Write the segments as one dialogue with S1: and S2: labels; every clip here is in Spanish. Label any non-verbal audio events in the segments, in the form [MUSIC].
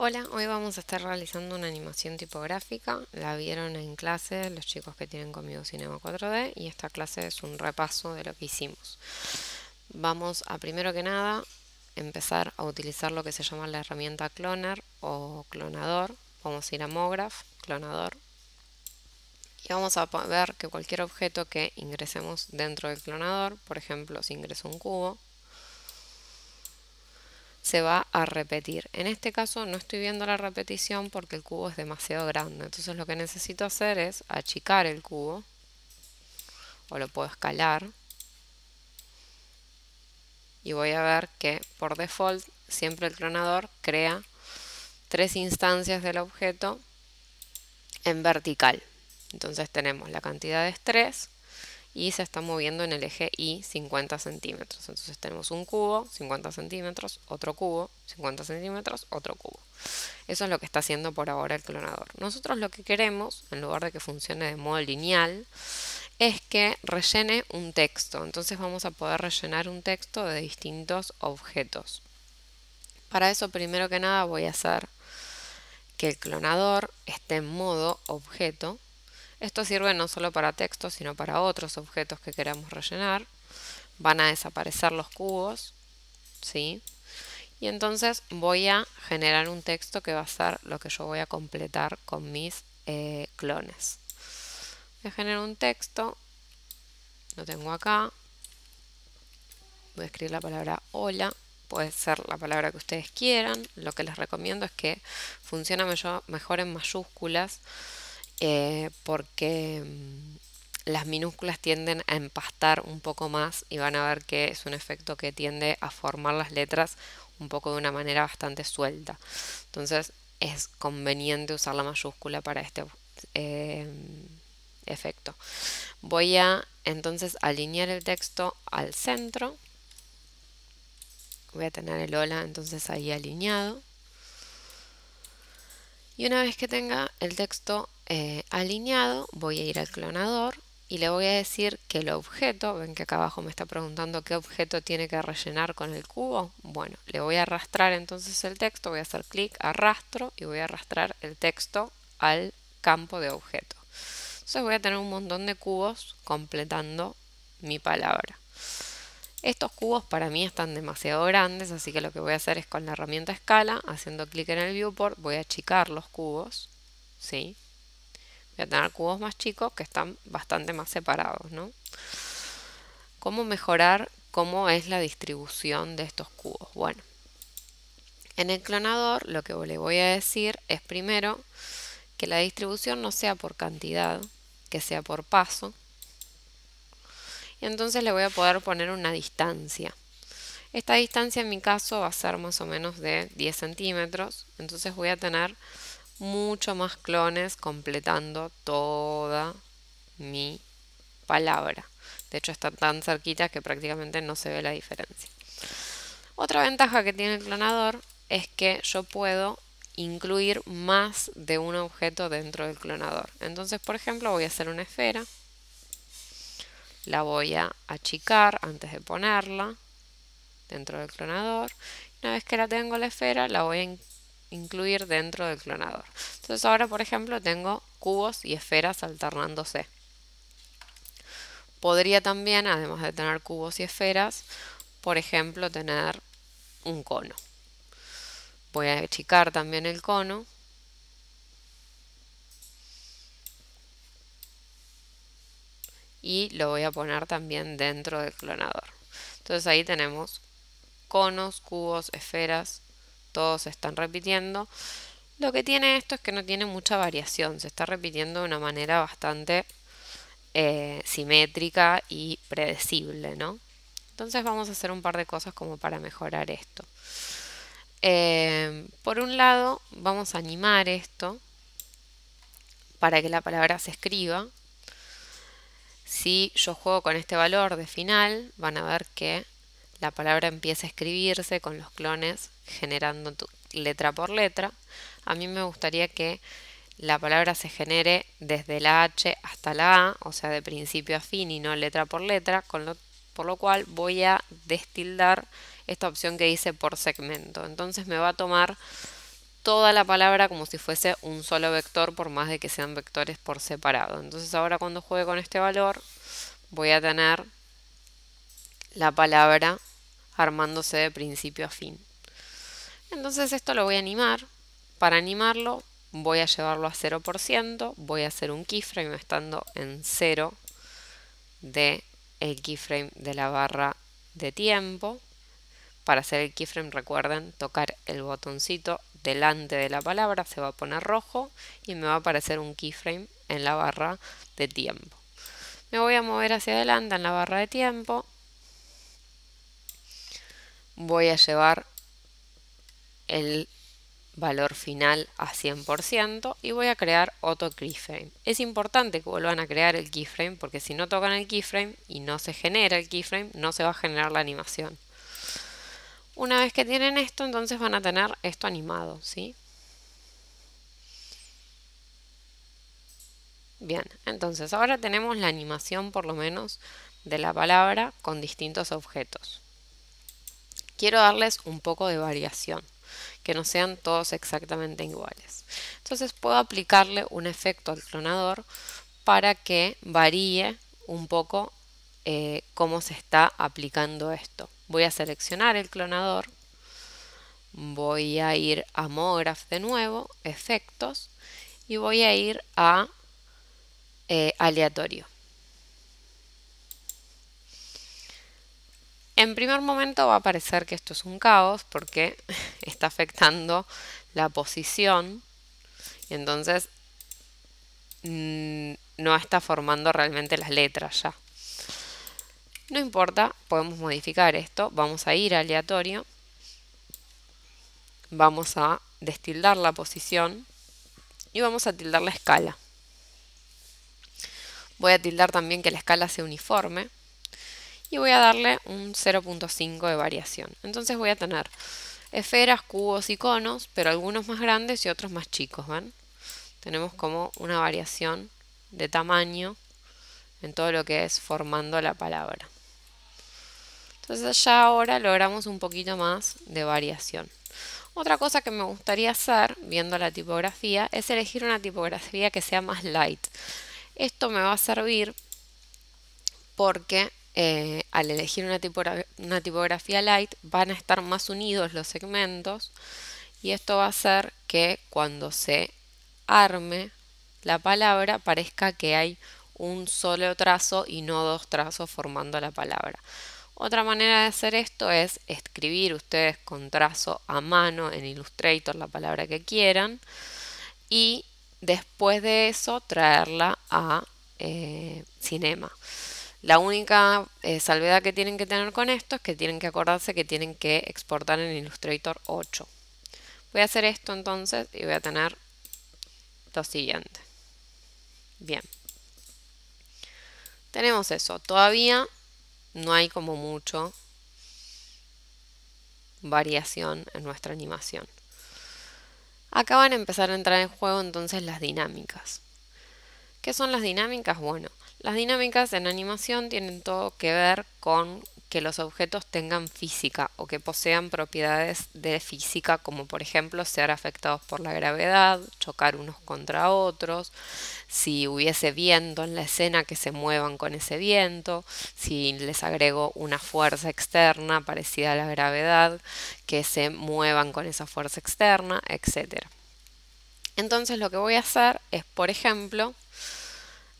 S1: Hola, hoy vamos a estar realizando una animación tipográfica. La vieron en clase los chicos que tienen conmigo Cinema 4D y esta clase es un repaso de lo que hicimos. Vamos a primero que nada empezar a utilizar lo que se llama la herramienta cloner o clonador. Vamos a ir a MoGraph, clonador. Y vamos a ver que cualquier objeto que ingresemos dentro del clonador, por ejemplo, si ingreso un cubo, se va a repetir. En este caso no estoy viendo la repetición porque el cubo es demasiado grande. Entonces lo que necesito hacer es achicar el cubo o lo puedo escalar. Y voy a ver que por default siempre el clonador crea tres instancias del objeto en vertical. Entonces tenemos la cantidad de estrés, y se está moviendo en el eje Y 50 centímetros. Entonces tenemos un cubo, 50 centímetros, otro cubo, 50 centímetros, otro cubo. Eso es lo que está haciendo por ahora el clonador. Nosotros lo que queremos, en lugar de que funcione de modo lineal, es que rellene un texto. Entonces vamos a poder rellenar un texto de distintos objetos. Para eso primero que nada voy a hacer que el clonador esté en modo objeto esto sirve no solo para textos, sino para otros objetos que queramos rellenar. Van a desaparecer los cubos, ¿sí? Y entonces voy a generar un texto que va a ser lo que yo voy a completar con mis eh, clones. Voy a generar un texto, lo tengo acá. Voy a escribir la palabra hola, puede ser la palabra que ustedes quieran. Lo que les recomiendo es que funcione mejor en mayúsculas eh, porque mm, las minúsculas tienden a empastar un poco más y van a ver que es un efecto que tiende a formar las letras un poco de una manera bastante suelta. Entonces es conveniente usar la mayúscula para este eh, efecto. Voy a entonces alinear el texto al centro. Voy a tener el hola entonces ahí alineado. Y una vez que tenga el texto eh, alineado, voy a ir al clonador y le voy a decir que el objeto, ven que acá abajo me está preguntando qué objeto tiene que rellenar con el cubo, bueno, le voy a arrastrar entonces el texto, voy a hacer clic, arrastro y voy a arrastrar el texto al campo de objeto. Entonces voy a tener un montón de cubos completando mi palabra. Estos cubos para mí están demasiado grandes, así que lo que voy a hacer es con la herramienta escala, haciendo clic en el viewport, voy a achicar los cubos, ¿sí? Voy a tener cubos más chicos que están bastante más separados, ¿no? ¿Cómo mejorar cómo es la distribución de estos cubos? Bueno, en el clonador lo que le voy a decir es primero que la distribución no sea por cantidad, que sea por paso. Y entonces le voy a poder poner una distancia. Esta distancia en mi caso va a ser más o menos de 10 centímetros. Entonces voy a tener mucho más clones completando toda mi palabra. De hecho está tan cerquita que prácticamente no se ve la diferencia. Otra ventaja que tiene el clonador es que yo puedo incluir más de un objeto dentro del clonador. Entonces, por ejemplo, voy a hacer una esfera. La voy a achicar antes de ponerla dentro del clonador. Una vez que la tengo la esfera, la voy a incluir dentro del clonador. Entonces ahora, por ejemplo, tengo cubos y esferas alternándose. Podría también, además de tener cubos y esferas, por ejemplo, tener un cono. Voy a achicar también el cono. Y lo voy a poner también dentro del clonador. Entonces ahí tenemos conos, cubos, esferas todos se están repitiendo. Lo que tiene esto es que no tiene mucha variación, se está repitiendo de una manera bastante eh, simétrica y predecible, ¿no? Entonces vamos a hacer un par de cosas como para mejorar esto. Em, por un lado, vamos a animar esto para que la palabra se escriba. Si yo juego con este valor de final, van a ver que la palabra empieza a escribirse con los clones generando letra por letra. A mí me gustaría que la palabra se genere desde la H hasta la A, o sea, de principio a fin y no letra por letra, por lo cual voy a destildar esta opción que dice por segmento. Entonces me va a tomar toda la palabra como si fuese un solo vector, por más de que sean vectores por separado. Entonces ahora cuando juegue con este valor, voy a tener la palabra armándose de principio a fin. Entonces esto lo voy a animar. Para animarlo voy a llevarlo a 0%, voy a hacer un keyframe estando en 0 de el keyframe de la barra de tiempo. Para hacer el keyframe recuerden tocar el botoncito delante de la palabra, se va a poner rojo y me va a aparecer un keyframe en la barra de tiempo. Me voy a mover hacia adelante en la barra de tiempo. Voy a llevar el valor final a 100% y voy a crear otro keyframe. Es importante que vuelvan a crear el keyframe porque si no tocan el keyframe y no se genera el keyframe, no se va a generar la animación. Una vez que tienen esto, entonces van a tener esto animado, ¿sí? Bien, entonces ahora tenemos la animación por lo menos de la palabra con distintos objetos. Quiero darles un poco de variación que no sean todos exactamente iguales. Entonces puedo aplicarle un efecto al clonador para que varíe un poco eh, cómo se está aplicando esto. Voy a seleccionar el clonador, voy a ir a Mograph de nuevo, efectos, y voy a ir a eh, aleatorio. En primer momento va a parecer que esto es un caos porque [LAUGHS] está afectando la posición y entonces mm, no está formando realmente las letras ya. No importa, podemos modificar esto. Vamos a ir aleatorio. Vamos a destildar la posición y vamos a tildar la escala. Voy a tildar también que la escala sea uniforme y voy a darle un 0.5 de variación. Entonces voy a tener esferas, cubos y conos, pero algunos más grandes y otros más chicos, ¿van? Tenemos como una variación de tamaño en todo lo que es formando la palabra. Entonces ya ahora logramos un poquito más de variación. Otra cosa que me gustaría hacer, viendo la tipografía, es elegir una tipografía que sea más light. Esto me va a servir porque eh, al elegir una, tipografía, light van a estar más unidos los segmentos y esto va a hacer que cuando se arme la palabra parezca que hay un solo trazo y no dos trazos formando la palabra. Otra manera de hacer esto es escribir ustedes con trazo a mano en Illustrator la palabra que quieran y después de eso traerla a eh, Cinema. La única eh, salvedad que tienen que tener con esto es que tienen que acordarse que tienen que exportar en Illustrator 8. Voy a hacer esto entonces y voy a tener lo siguiente. Bien. Tenemos eso. Todavía no hay como mucho variación en nuestra animación. Acá van a empezar a entrar en juego entonces las dinámicas. ¿Qué son las dinámicas? Bueno, las dinámicas en animación tienen todo que ver con que los objetos tengan física o que posean propiedades de física, como por ejemplo ser afectados por la gravedad, chocar unos contra otros, si hubiese viento en la escena que se muevan con ese viento, si les agrego una fuerza externa parecida a la gravedad, que se muevan con esa fuerza externa, etc. Entonces lo que voy a hacer es, por ejemplo,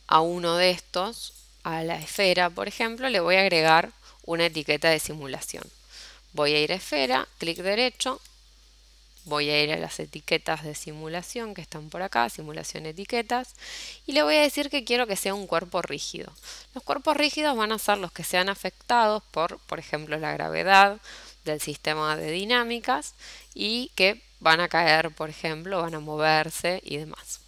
S1: a uno de estos, a la esfera por ejemplo, le voy a agregar una etiqueta de simulación. Voy a ir a esfera, clic derecho, voy a ir a las etiquetas de simulación que están por acá, simulación etiquetas, y le voy a decir que quiero que sea un cuerpo rígido. Los cuerpos rígidos van a ser los que sean afectados por, por ejemplo, la gravedad del sistema de dinámicas y que van a caer, por ejemplo, van a moverse y demás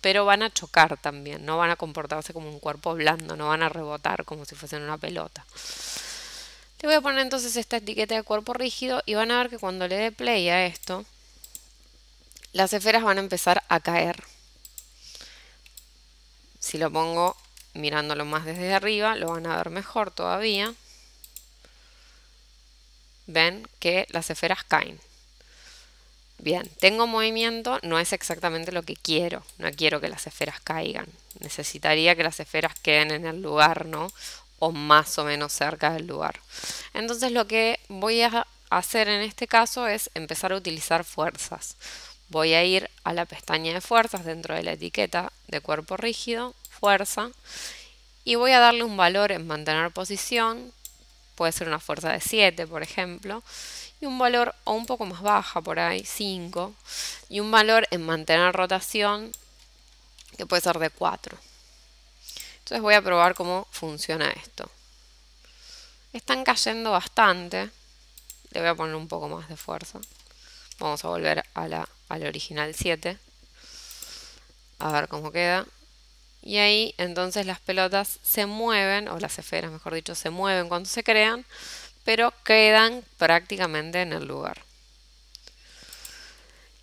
S1: pero van a chocar también, no van a comportarse como un cuerpo blando, no van a rebotar como si fuesen una pelota. Le voy a poner entonces esta etiqueta de cuerpo rígido y van a ver que cuando le dé play a esto, las esferas van a empezar a caer. Si lo pongo mirándolo más desde arriba, lo van a ver mejor todavía. Ven que las esferas caen. Bien, tengo movimiento, no es exactamente lo que quiero. No quiero que las esferas caigan. Necesitaría que las esferas queden en el lugar, ¿no? O más o menos cerca del lugar. Entonces lo que voy a hacer en este caso es empezar a utilizar fuerzas. Voy a ir a la pestaña de fuerzas dentro de la etiqueta de cuerpo rígido, fuerza, y voy a darle un valor en mantener posición. Puede ser una fuerza de 7, por ejemplo y un valor o un poco más baja por ahí, 5, y un valor en mantener rotación que puede ser de 4. Entonces voy a probar cómo funciona esto. Están cayendo bastante. Le voy a poner un poco más de fuerza. Vamos a volver a la, al original 7. A ver cómo queda. Y ahí entonces las pelotas se mueven, o las esferas mejor dicho, se mueven cuando se crean, pero quedan prácticamente en el lugar.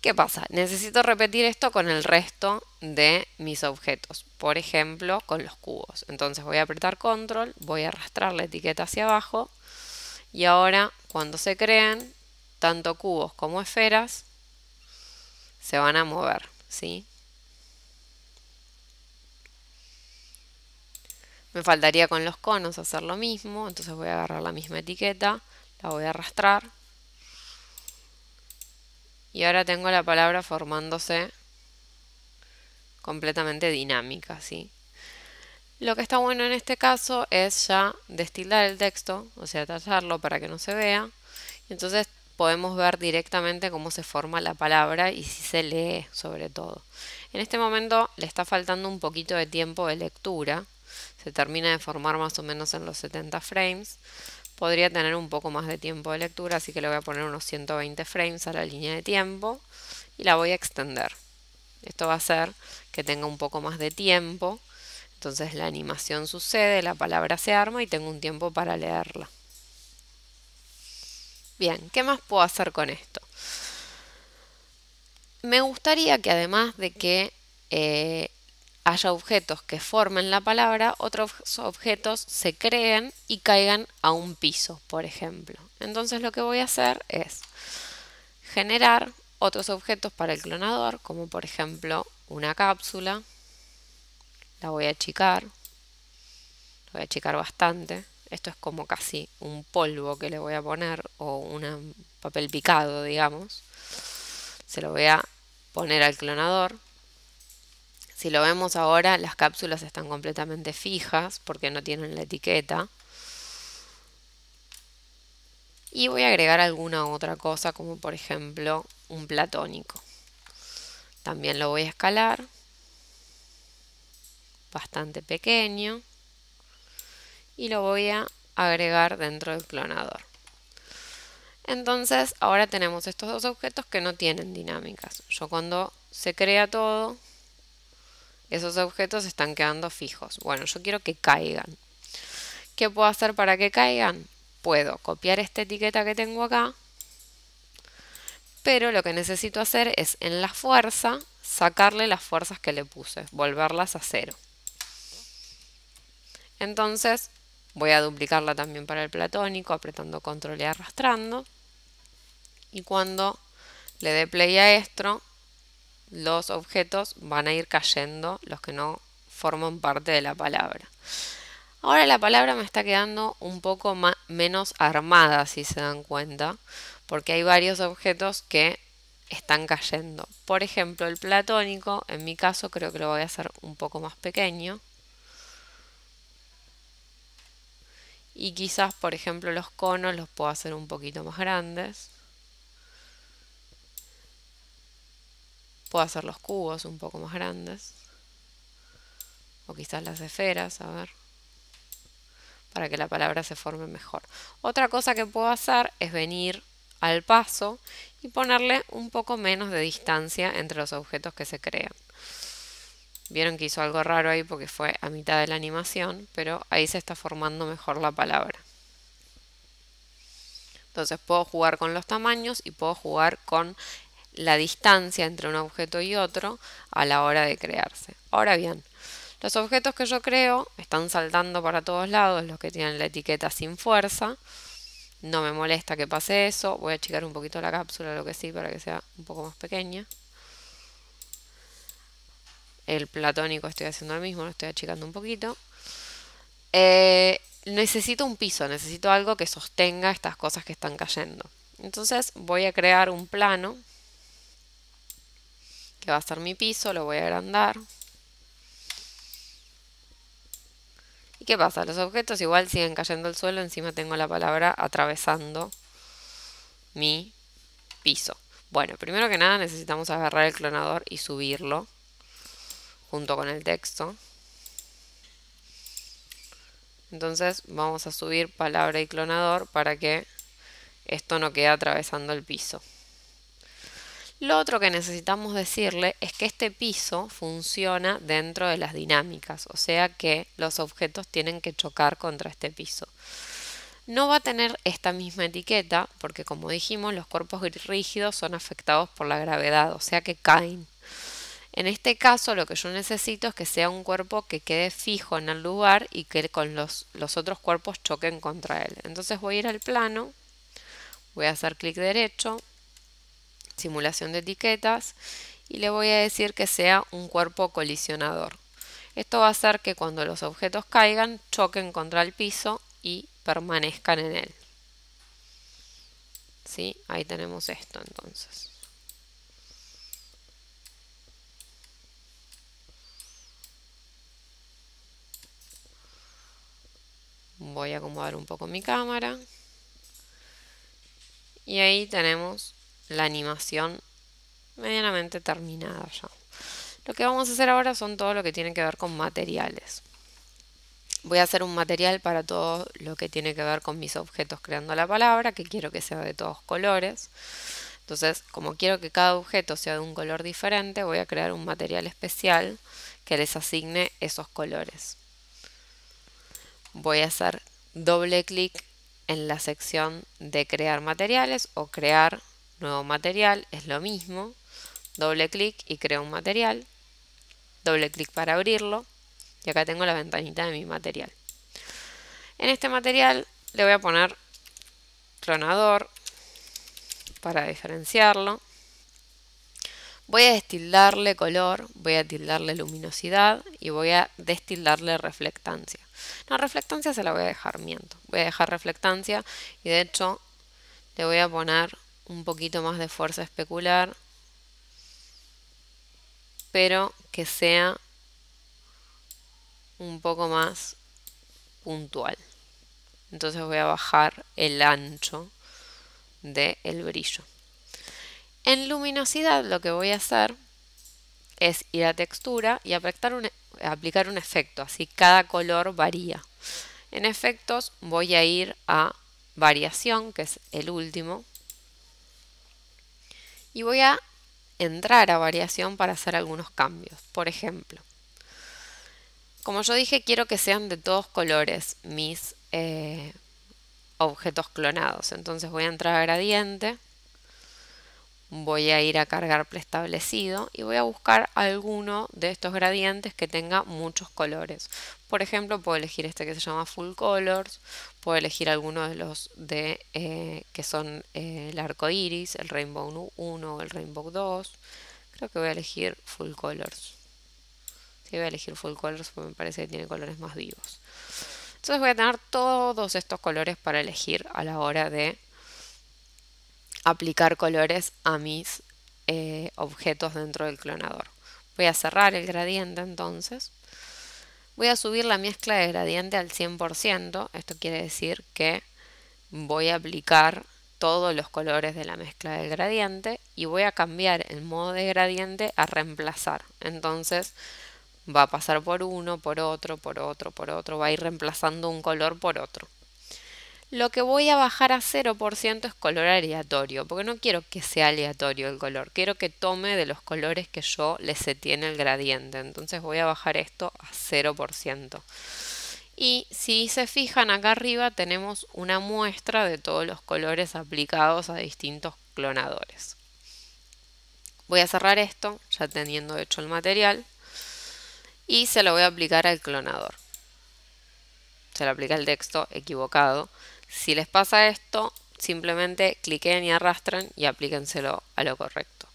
S1: ¿Qué pasa? Necesito repetir esto con el resto de mis objetos, por ejemplo, con los cubos. Entonces voy a apretar control, voy a arrastrar la etiqueta hacia abajo y ahora cuando se creen, tanto cubos como esferas se van a mover, ¿sí? Me faltaría con los conos hacer lo mismo, entonces voy a agarrar la misma etiqueta, la voy a arrastrar. Y ahora tengo la palabra formándose completamente dinámica, ¿sí? Lo que está bueno en este caso es ya destilar el texto, o sea, tallarlo para que no se vea. Y entonces podemos ver directamente cómo se forma la palabra y si se lee sobre todo. En este momento le está faltando un poquito de tiempo de lectura, se termina de formar más o menos en los 70 frames. Podría tener un poco más de tiempo de lectura, así que le voy a poner unos 120 frames a la línea de tiempo y la voy a extender. Esto va a hacer que tenga un poco más de tiempo. Entonces la animación sucede, la palabra se arma y tengo un tiempo para leerla. Bien, ¿qué más puedo hacer con esto? Me gustaría que además de que eh, haya objetos que formen la palabra, otros objetos se creen y caigan a un piso, por ejemplo. Entonces lo que voy a hacer es generar otros objetos para el clonador, como por ejemplo una cápsula. La voy a achicar. La voy a achicar bastante. Esto es como casi un polvo que le voy a poner o un papel picado, digamos. Se lo voy a poner al clonador si lo vemos ahora, las cápsulas están completamente fijas porque no tienen la etiqueta.
S2: Y voy a agregar
S1: alguna otra cosa, como por ejemplo un platónico. También lo voy a escalar. Bastante pequeño. Y lo voy a agregar dentro del clonador. Entonces, ahora tenemos estos dos objetos que no tienen dinámicas. Yo cuando se crea todo, esos objetos están quedando fijos. Bueno, yo quiero que caigan. ¿Qué puedo hacer para que caigan? Puedo copiar esta etiqueta que tengo acá, pero lo que necesito hacer es en la fuerza sacarle las fuerzas que le puse, volverlas a cero. Entonces voy a duplicarla también para el platónico, apretando control y arrastrando. Y cuando le dé play a esto, los objetos van a ir cayendo, los que no forman parte de la palabra. Ahora la palabra me está quedando un poco menos armada, si se dan cuenta, porque hay varios objetos que están cayendo. Por ejemplo, el platónico, en mi caso creo que lo voy a hacer un poco más pequeño. Y quizás, por ejemplo, los conos los puedo hacer un poquito más grandes. Puedo hacer los cubos un poco más grandes. O quizás las esferas, a ver. Para que la palabra se forme mejor. Otra cosa que puedo hacer es venir al paso y ponerle un poco menos de distancia entre los objetos que se crean. Vieron que hizo algo raro ahí porque fue a mitad de la animación, pero ahí se está formando mejor la palabra. Entonces puedo jugar con los tamaños y puedo jugar con la distancia entre un objeto y otro a la hora de crearse. Ahora bien, los objetos que yo creo están saltando para todos lados, los que tienen la etiqueta sin fuerza. No me molesta que pase eso. Voy a achicar un poquito la cápsula, lo que sí, para que sea un poco más pequeña. El platónico estoy haciendo lo mismo, lo estoy achicando un poquito. Eh, necesito un piso, necesito algo que sostenga estas cosas que están cayendo. Entonces voy a crear un plano va a ser mi piso, lo voy a agrandar. ¿Y qué pasa? Los objetos igual siguen cayendo al suelo, encima tengo la palabra atravesando mi piso. Bueno, primero que nada necesitamos agarrar el clonador y subirlo junto con el texto. Entonces vamos a subir palabra y clonador para que esto no quede atravesando el piso. Lo otro que necesitamos decirle es que este piso funciona dentro de las dinámicas, o sea que los objetos tienen que chocar contra este piso. No va a tener esta misma etiqueta porque como dijimos los cuerpos rígidos son afectados por la gravedad, o sea que caen. En este caso lo que yo necesito es que sea un cuerpo que quede fijo en el lugar y que con los, los otros cuerpos choquen contra él. Entonces voy a ir al plano, voy a hacer clic derecho, simulación de etiquetas y le voy a decir que sea un cuerpo colisionador. Esto va a hacer que cuando los objetos caigan choquen contra el piso y permanezcan en él. ¿Sí? Ahí tenemos esto entonces. Voy a acomodar un poco mi cámara. Y ahí tenemos la animación medianamente terminada ya. Lo que vamos a hacer ahora son todo lo que tiene que ver con materiales. Voy a hacer un material para todo lo que tiene que ver con mis objetos creando la palabra, que quiero que sea de todos colores. Entonces, como quiero que cada objeto sea de un color diferente, voy a crear un material especial que les asigne esos colores. Voy a hacer doble clic en la sección de crear materiales o crear nuevo material, es lo mismo, doble clic y creo un material, doble clic para abrirlo y acá tengo la ventanita de mi material. En este material le voy a poner clonador para diferenciarlo. Voy a destildarle color, voy a tildarle luminosidad y voy a destildarle reflectancia. No, reflectancia se la voy a dejar, miento. Voy a dejar reflectancia y de hecho le voy a poner un poquito más de fuerza especular, pero que sea un poco más puntual. Entonces voy a bajar el ancho del brillo. En luminosidad lo que voy a hacer es ir a textura y e, aplicar un efecto, así cada color varía. En efectos voy a ir a variación, que es el último, y voy a entrar a variación para hacer algunos cambios. Por ejemplo, como yo dije, quiero que sean de todos colores mis eh, objetos clonados. Entonces voy a entrar a gradiente, voy a ir a cargar preestablecido y voy a buscar alguno de estos gradientes que tenga muchos colores. Por ejemplo, puedo elegir este que se llama Full Colors, puedo elegir alguno de los de, eh, que son eh, el arco iris, el Rainbow 1 o el Rainbow 2. Creo que voy a elegir Full Colors. Sí, voy a elegir Full Colors porque me parece que tiene colores más vivos. Entonces voy a tener todos estos colores para elegir a la hora de aplicar colores a mis eh, objetos dentro del clonador. Voy a cerrar el gradiente entonces voy a subir la mezcla de gradiente al 100%. Esto quiere decir que voy a aplicar todos los colores de la mezcla de gradiente y voy a cambiar el modo de gradiente a reemplazar. Entonces va a pasar por uno, por otro, por otro, por otro, va a ir reemplazando un color por otro lo que voy a bajar a 0% es color aleatorio, porque no quiero que sea aleatorio el color, quiero que tome de los colores que yo le setee tiene el gradiente, entonces voy a bajar esto a 0%. Y si se fijan acá arriba tenemos una muestra de todos los colores aplicados a distintos clonadores. Voy a cerrar esto, ya teniendo hecho el material, y se lo voy a aplicar al clonador. Se lo aplica el texto equivocado si les pasa esto, simplemente cliquen y arrastren y aplíquenselo a lo correcto.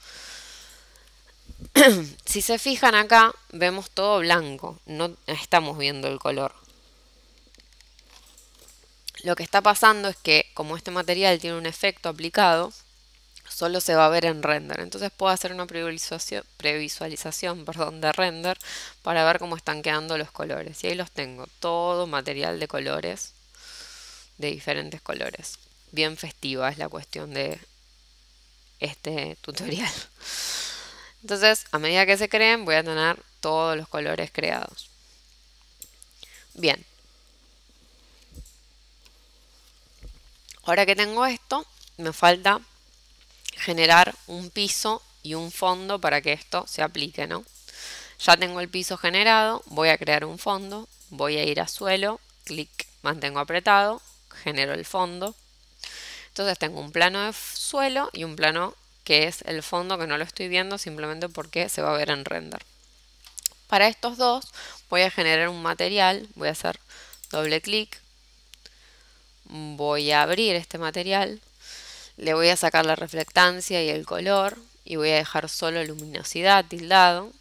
S1: [CLEARS THROAT] si se fijan acá, vemos todo blanco, no estamos viendo el color. Lo que está pasando es que, como este material tiene un efecto aplicado, solo se va a ver en render. Entonces puedo hacer una previsualización, previsualización perdón, de render para ver cómo están quedando los colores. Y ahí los tengo, todo material de colores de diferentes colores. Bien festiva es la cuestión de este tutorial. Entonces, a medida que se creen, voy a tener todos los colores creados. Bien. Ahora que tengo esto, me falta generar un piso y un fondo para que esto se aplique, ¿no? Ya tengo el piso generado, voy a crear un fondo, voy a ir a suelo, clic, mantengo apretado, genero el fondo. Entonces tengo un plano de suelo y un plano que es el fondo que no lo estoy viendo simplemente porque se va a ver en render. Para estos dos voy a generar un material, voy a hacer doble clic, voy a abrir este material, le voy a sacar la reflectancia y el color y voy a dejar solo luminosidad tildado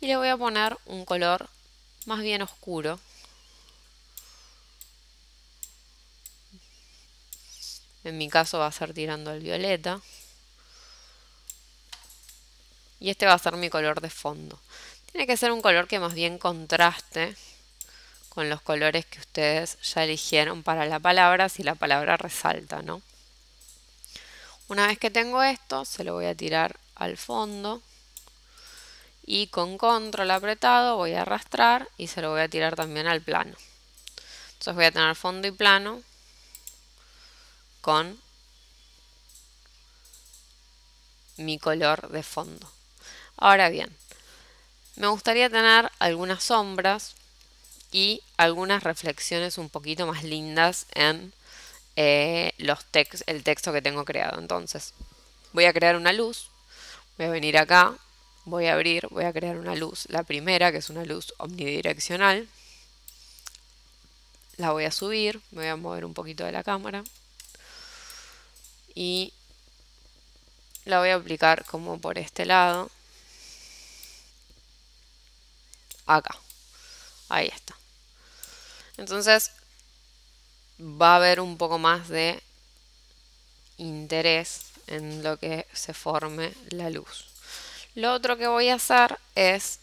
S1: y le voy a poner un color más bien oscuro En mi caso va a ser tirando el violeta. Y este va a ser mi color de fondo. Tiene que ser un color que más bien contraste con los colores que ustedes ya eligieron para la palabra, si la palabra resalta, ¿no? Una vez que tengo esto, se lo voy a tirar al fondo. Y con control apretado voy a arrastrar y se lo voy a tirar también al plano. Entonces voy a tener fondo y plano con mi color de fondo. Ahora bien, me gustaría tener algunas sombras y algunas reflexiones un poquito más lindas en eh, los el texto que tengo creado. Entonces, voy a crear una luz, voy a venir acá, voy a abrir, voy a crear una luz. La primera, que es una luz omnidireccional. La voy a subir, me voy a mover un poquito de la cámara y la voy a aplicar como por este lado. Acá. Ahí está. Entonces va a haber un poco más de interés en lo que se forme la luz. Lo otro que voy a hacer es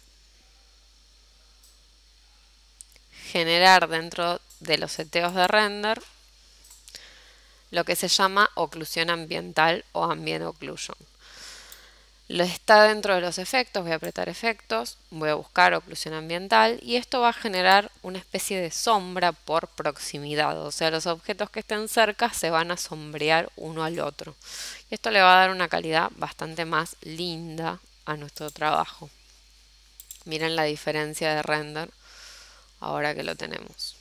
S1: generar dentro de los seteos de render lo que se llama oclusión ambiental o ambient occlusion. Está dentro de los efectos, voy a apretar efectos, voy a buscar oclusión ambiental y esto va a generar una especie de sombra por proximidad, o sea, los objetos que estén cerca se van a sombrear uno al otro. Y esto le va a dar una calidad bastante más linda a nuestro trabajo. Miren la diferencia de render ahora que lo tenemos.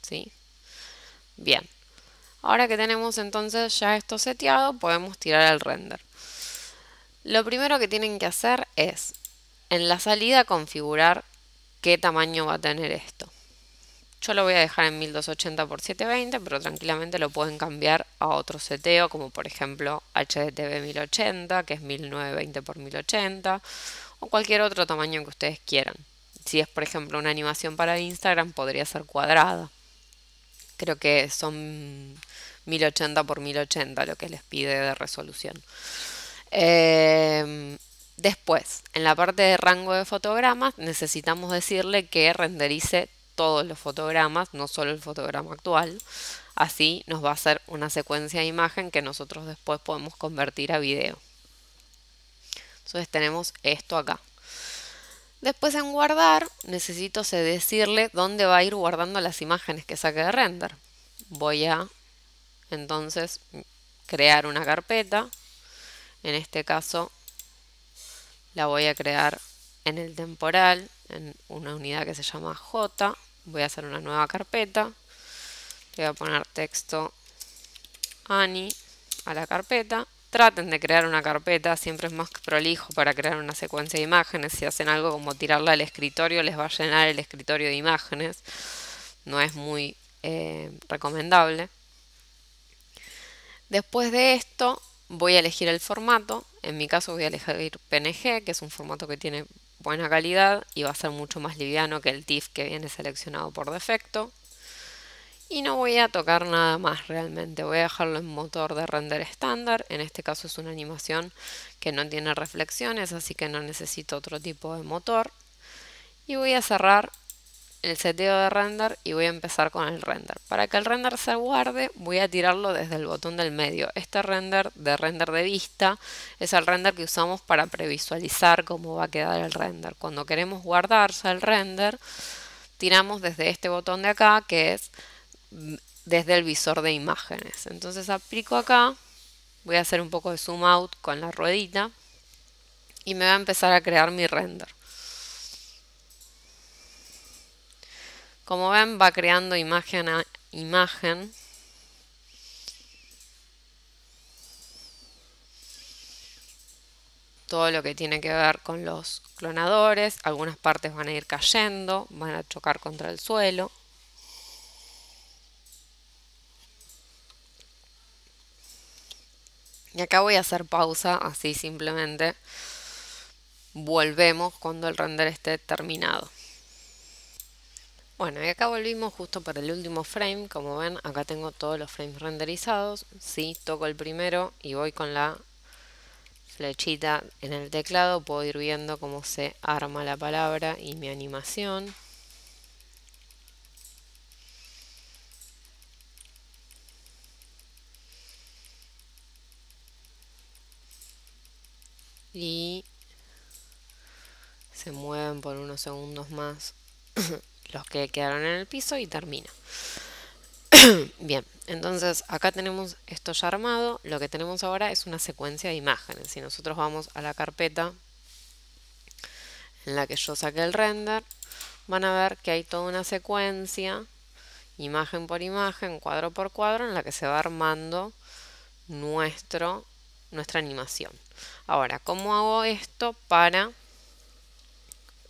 S1: ¿Sí? Bien. Ahora que tenemos entonces ya esto seteado, podemos tirar al render. Lo primero que tienen que hacer es, en la salida, configurar qué tamaño va a tener esto. Yo lo voy a dejar en 1280x720, pero tranquilamente lo pueden cambiar a otro seteo, como por ejemplo HDTV 1080, que es 1920x1080, o cualquier otro tamaño que ustedes quieran. Si es por ejemplo una animación para Instagram, podría ser cuadrada. Creo que son 1080 por 1080 lo que les pide de resolución. Em, después, en la parte de rango de fotogramas, necesitamos decirle que renderice todos los fotogramas, no solo el fotograma actual. Así nos va a hacer una secuencia de imagen que nosotros después podemos convertir a video. Entonces tenemos esto acá. Después en guardar necesito decirle dónde va a ir guardando las imágenes que saque de render. Voy a entonces crear una carpeta. En este caso la voy a crear en el temporal, en una unidad que se llama J. Voy a hacer una nueva carpeta. Le voy a poner texto Ani a la carpeta. Traten de crear una carpeta, siempre es más prolijo para crear una secuencia de imágenes. Si hacen algo como tirarla al escritorio, les va a llenar el escritorio de imágenes. No es muy eh, recomendable. Después de esto voy a elegir el formato. En mi caso voy a elegir PNG, que es un formato que tiene buena calidad y va a ser mucho más liviano que el TIFF que viene seleccionado por defecto y no voy a tocar nada más realmente, voy a dejarlo en motor de render estándar, en este caso es una animación que no tiene reflexiones, así que no necesito otro tipo de motor. Y voy a cerrar el seteo de render y voy a empezar con el render. Para que el render se guarde voy a tirarlo desde el botón del medio. Este render de render de vista es el render que usamos para previsualizar cómo va a quedar el render. Cuando queremos guardarse el render tiramos desde este botón de acá que es desde el visor de imágenes. Entonces aplico acá, voy a hacer un poco de zoom out con la ruedita y me va a empezar a crear mi render. Como ven va creando imagen a imagen. Todo lo que tiene que ver con los clonadores, algunas partes van a ir cayendo, van a chocar contra el suelo, Y acá voy a hacer pausa, así simplemente volvemos cuando el render esté terminado. Bueno, y acá volvimos justo para el último frame. Como ven, acá tengo todos los frames renderizados. Si toco el primero y voy con la flechita en el teclado, puedo ir viendo cómo se arma la palabra y mi animación. y se mueven por unos segundos más [CLEARS THROAT] los que quedaron en el piso y termina. [CLEARS THROAT] Bien, entonces acá tenemos esto ya armado. Lo que tenemos ahora es una secuencia de imágenes. Si nosotros vamos a la carpeta en la que yo saqué el render, van a ver que hay toda una secuencia, imagen por imagen, cuadro por cuadro, en la que se va armando nuestro nuestra animación. Ahora, ¿cómo hago esto para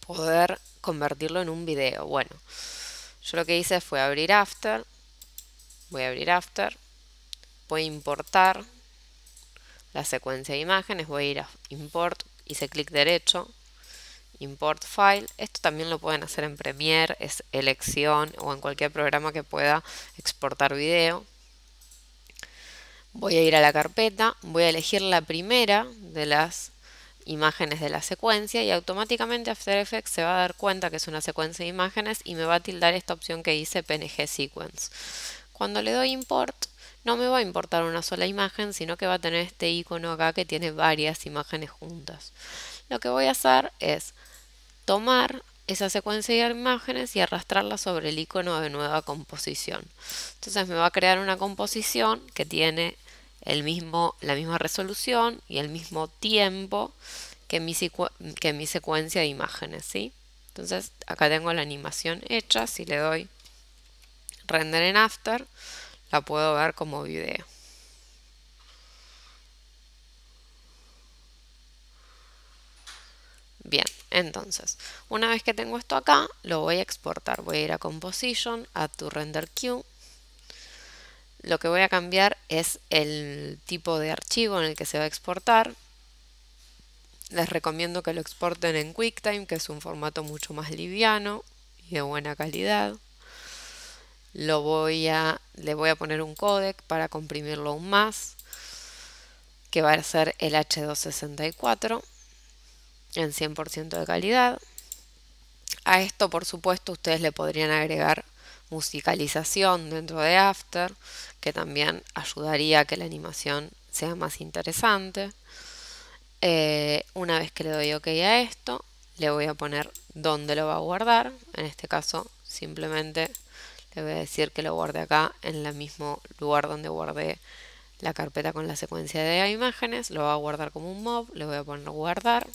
S1: poder convertirlo en un video? Bueno, yo lo que hice fue abrir After, voy a abrir After, voy a importar la secuencia de imágenes, voy a ir a Import, hice clic derecho, Import File. Esto también lo pueden hacer en Premiere, es elección o en cualquier programa que pueda exportar video. Voy a ir a la carpeta, voy a elegir la primera de las imágenes de la secuencia y automáticamente After Effects se va a dar cuenta que es una secuencia de imágenes y me va a tildar esta opción que dice PNG Sequence. Cuando le doy Import, no me va a importar una sola imagen, sino que va a tener este icono acá que tiene varias imágenes juntas. Lo que voy a hacer es tomar esa secuencia de imágenes y arrastrarla sobre el icono de nueva composición. Entonces me va a crear una composición que tiene el mismo, la misma resolución y el mismo tiempo que mi, que mi secuencia de imágenes. ¿sí? Entonces acá tengo la animación hecha, si le doy render en after, la puedo ver como video. Bien. Entonces, una vez que tengo esto acá, lo voy a exportar. Voy a ir a Composition, a to Render Queue. Lo que voy a cambiar es el tipo de archivo en el que se va a exportar. Les recomiendo que lo exporten en QuickTime, que es un formato mucho más liviano y de buena calidad. voy le voy a poner un codec para comprimirlo aún más, que va a ser el H264 en 100% de calidad. A esto, por supuesto, ustedes le podrían agregar musicalización dentro de After, que también ayudaría a que la animación sea más interesante. Eh, una vez que le doy OK a esto, le voy a poner dónde lo va a guardar. En este caso, simplemente le voy a decir que lo guarde acá, en el mismo lugar donde guardé la carpeta con la secuencia de imágenes. Lo va a guardar como un mob, le voy a poner guardar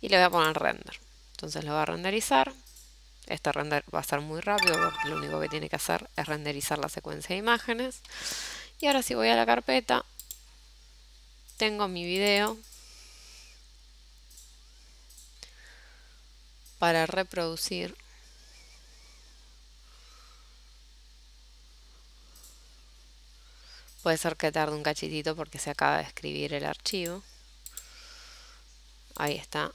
S1: y le voy a poner render. Entonces lo va a renderizar. Este render va a ser muy rápido, porque lo único que tiene que hacer es renderizar la secuencia de imágenes. Y ahora si voy a la carpeta, tengo mi video para reproducir. Puede ser que tarde un cachitito porque se acaba de escribir el archivo. Ahí está,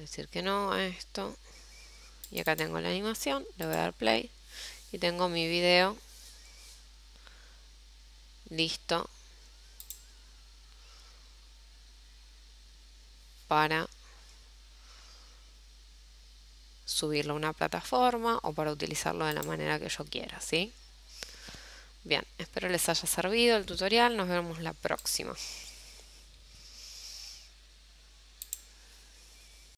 S1: decir que no a esto y acá tengo la animación, le voy a dar play y tengo mi video listo para subirlo a una plataforma o para utilizarlo de la manera que yo quiera, ¿sí? Bien, espero les haya servido el tutorial, nos vemos la próxima.